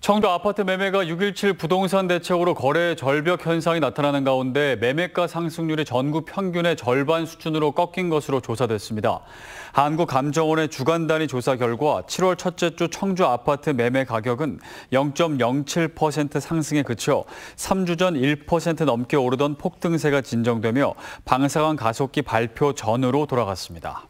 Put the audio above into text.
청주 아파트 매매가 6.17 부동산 대책으로 거래 절벽 현상이 나타나는 가운데 매매가 상승률이 전국 평균의 절반 수준으로 꺾인 것으로 조사됐습니다. 한국감정원의 주간단위 조사 결과 7월 첫째 주 청주 아파트 매매 가격은 0.07% 상승에 그쳐 3주 전 1% 넘게 오르던 폭등세가 진정되며 방사광 가속기 발표 전으로 돌아갔습니다.